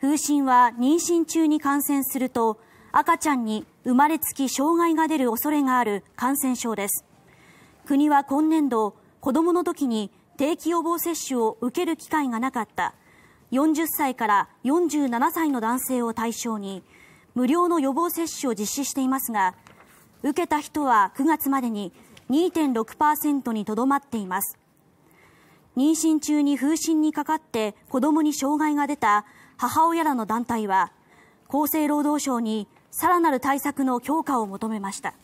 風疹は妊娠中に感染すると赤ちゃんに生まれつき障害が出る恐れがある感染症です。国は今年度、子供の時に定期予防接種を受ける機会がなかった40歳から47歳の男性を対象に無料の予防接種を実施していますが受けた人は9月までに2.6%にとどまっています。妊娠中に風疹にかかって子供に障害が出た母親らの団体は厚生労働省にさらなる対策の強化を求めました。